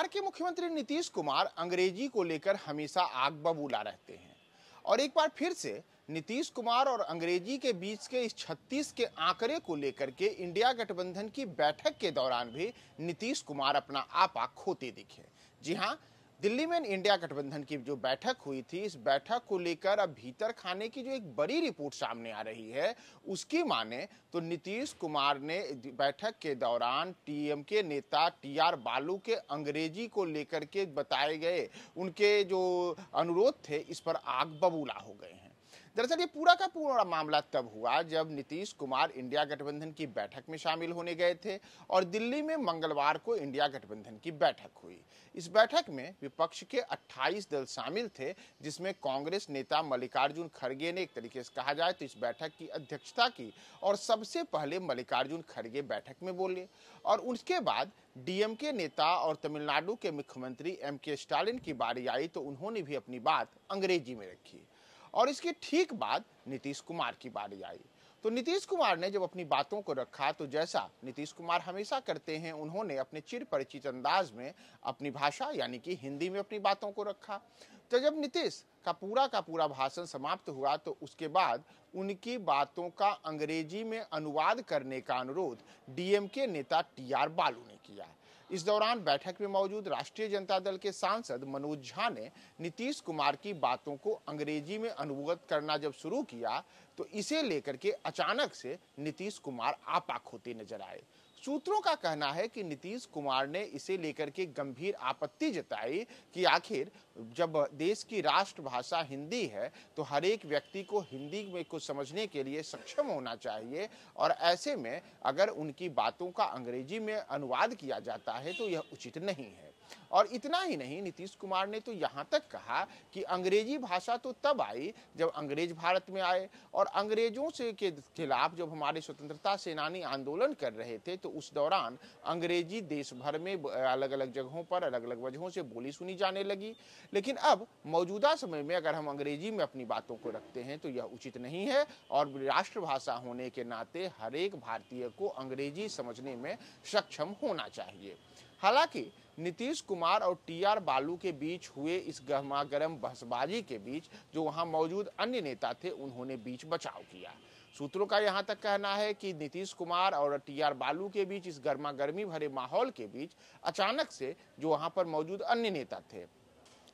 बिहार के मुख्यमंत्री नीतीश कुमार अंग्रेजी को लेकर हमेशा आग बबूला रहते हैं और एक बार फिर से नीतीश कुमार और अंग्रेजी के बीच के इस छत्तीस के आंकड़े को लेकर के इंडिया गठबंधन की बैठक के दौरान भी नीतीश कुमार अपना आपा खोते दिखे जी हाँ दिल्ली में इंडिया गठबंधन की जो बैठक हुई थी इस बैठक को लेकर अब भीतर खाने की जो एक बड़ी रिपोर्ट सामने आ रही है उसकी माने तो नीतीश कुमार ने बैठक के दौरान टीएम के नेता टी आर बालू के अंग्रेजी को लेकर के बताए गए उनके जो अनुरोध थे इस पर आग बबूला हो गए हैं दरअसल ये पूरा का पूरा मामला तब हुआ जब नीतीश कुमार इंडिया गठबंधन की बैठक में शामिल होने गए थे और दिल्ली में मंगलवार को इंडिया गठबंधन की बैठक हुई इस बैठक में विपक्ष के 28 दल शामिल थे जिसमें कांग्रेस नेता मल्लिकार्जुन खड़गे ने एक तरीके से कहा जाए तो इस बैठक की अध्यक्षता की और सबसे पहले मल्लिकार्जुन खड़गे बैठक में बोले और उसके बाद डीएमके नेता और तमिलनाडु के मुख्यमंत्री एम के स्टालिन की बारी आई तो उन्होंने भी अपनी बात अंग्रेजी में रखी और इसके ठीक बाद नीतीश कुमार की बारी आई तो नीतीश कुमार ने जब अपनी बातों को रखा तो जैसा नीतीश कुमार हमेशा करते हैं उन्होंने अपने चिर परिचित अंदाज में अपनी भाषा यानी कि हिंदी में अपनी बातों को रखा तो जब नीतीश का पूरा का पूरा भाषण समाप्त हुआ तो उसके बाद उनकी बातों का अंग्रेजी में अनुवाद करने का अनुरोध डीएमके नेता टी आर बालू ने किया इस दौरान बैठक में मौजूद राष्ट्रीय जनता दल के सांसद मनोज झा ने नीतीश कुमार की बातों को अंग्रेजी में अनुगत करना जब शुरू किया तो इसे लेकर के अचानक से नीतीश कुमार आपाक होते नजर आए सूत्रों का कहना है कि नीतीश कुमार ने इसे लेकर के गंभीर आपत्ति जताई कि आखिर जब देश की राष्ट्रभाषा हिंदी है तो हर एक व्यक्ति को हिंदी में कुछ समझने के लिए सक्षम होना चाहिए और ऐसे में अगर उनकी बातों का अंग्रेजी में अनुवाद किया जाता है तो यह उचित नहीं है और इतना ही नहीं नीतीश कुमार ने तो यहाँ तक कहा कि अंग्रेजी भाषा तो तब आई जब अंग्रेज भारत में आए और अंग्रेजों से के खिलाफ जब हमारे स्वतंत्रता सेनानी आंदोलन कर रहे थे तो उस दौरान अंग्रेजी देश भर में अलग अलग जगहों पर अलग अलग वजहों से बोली सुनी जाने लगी लेकिन अब मौजूदा समय में अगर हम अंग्रेजी में अपनी बातों को रखते हैं तो यह उचित नहीं है और राष्ट्रभाषा होने के नाते हरेक भारतीय को अंग्रेजी समझने में सक्षम होना चाहिए हालांकि नीतीश कुमार और टी आर बालू के बीच हुए इस गहमागरम बहसबाजी के बीच जो वहां मौजूद अन्य नेता थे उन्होंने बीच बचाव किया सूत्रों का यहां तक कहना है कि नीतीश कुमार और टी आर बालू के बीच इस गर्मा गर्मी भरे माहौल के बीच अचानक से जो वहां पर मौजूद अन्य नेता थे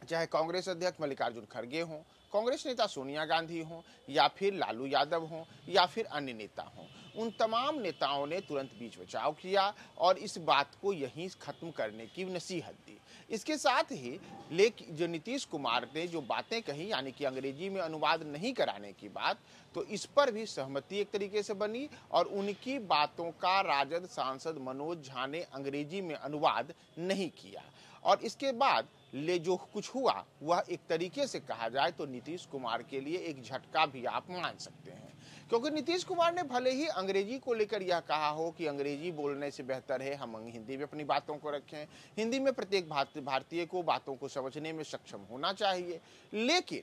चाहे कांग्रेस अध्यक्ष मल्लिकार्जुन खड़गे हों कांग्रेस नेता सोनिया गांधी हों या फिर लालू यादव हों या फिर अन्य नेता हों उन तमाम नेताओं ने तुरंत बीच बचाव किया और इस बात को यहीं खत्म करने की नसीहत दी इसके साथ ही लेख जो नीतीश कुमार ने जो बातें कही यानी कि अंग्रेजी में अनुवाद नहीं कराने की बात तो इस पर भी सहमति एक तरीके से बनी और उनकी बातों का राजद सांसद मनोज झा ने अंग्रेजी में अनुवाद नहीं किया और इसके बाद ले जो कुछ हुआ वह एक तरीके से कहा जाए तो नीतीश कुमार के लिए एक झटका भी आप मान सकते हैं क्योंकि नीतीश कुमार ने भले ही अंग्रेजी को लेकर यह कहा हो कि अंग्रेजी बोलने से बेहतर है हम हिंदी में अपनी बातों को रखें हिंदी में प्रत्येक भारतीय को बातों को समझने में सक्षम होना चाहिए लेकिन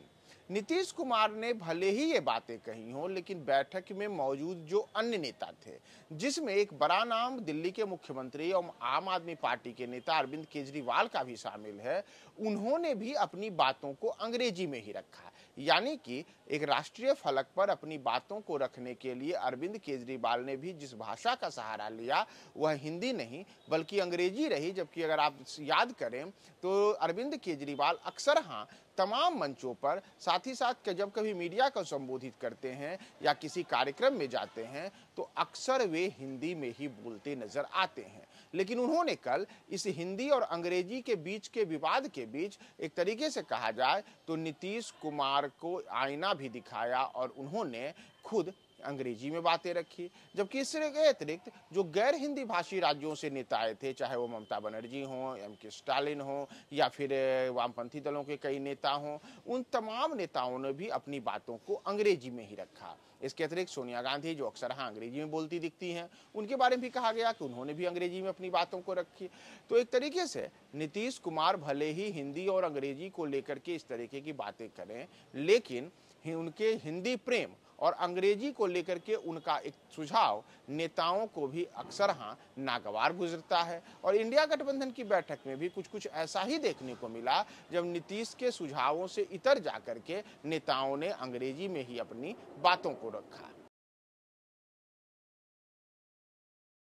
नीतीश कुमार ने भले ही ये बातें कही हों लेकिन बैठक में मौजूद जो अन्य नेता थे जिसमें एक बड़ा नाम दिल्ली के मुख्यमंत्री और आम आदमी पार्टी के नेता अरविंद केजरीवाल का भी शामिल है उन्होंने भी अपनी बातों को अंग्रेजी में ही रखा है यानी कि एक राष्ट्रीय फलक पर अपनी बातों को रखने के लिए अरविंद केजरीवाल ने भी जिस भाषा का सहारा लिया वह हिंदी नहीं बल्कि अंग्रेजी रही जबकि अगर आप याद करें तो अरविंद केजरीवाल अक्सर हाँ तमाम मंचों पर साथ ही साथ जब कभी मीडिया को संबोधित करते हैं या किसी कार्यक्रम में जाते हैं तो अक्सर वे हिंदी में ही बोलते नजर आते हैं लेकिन उन्होंने कल इस हिंदी और अंग्रेजी के बीच के विवाद के बीच एक तरीके से कहा जाए तो नीतीश कुमार को आईना भी दिखाया और उन्होंने खुद अंग्रेजी में बातें रखी जबकि इसके अतिरिक्त जो गैर हिंदी भाषी राज्यों से नेता आए थे चाहे वो ममता बनर्जी हों एम के स्टालिन हों या फिर वामपंथी दलों के कई नेता हों उन तमाम नेताओं ने भी अपनी बातों को अंग्रेजी में ही रखा इसके अतिरिक्त सोनिया गांधी जो अक्सर हाँ अंग्रेजी में बोलती दिखती हैं उनके बारे में भी कहा गया कि उन्होंने भी अंग्रेजी में अपनी बातों को रखी तो एक तरीके से नीतीश कुमार भले ही हिंदी और अंग्रेजी को लेकर के इस तरीके की बातें करें लेकिन उनके हिंदी प्रेम और अंग्रेजी को लेकर के उनका एक सुझाव नेताओं को भी अक्सर हाँ नागवार गुजरता है और इंडिया गठबंधन की बैठक में भी कुछ कुछ ऐसा ही देखने को मिला जब नीतीश के सुझावों से इतर जा के नेताओं ने अंग्रेजी में ही अपनी बातों को रखा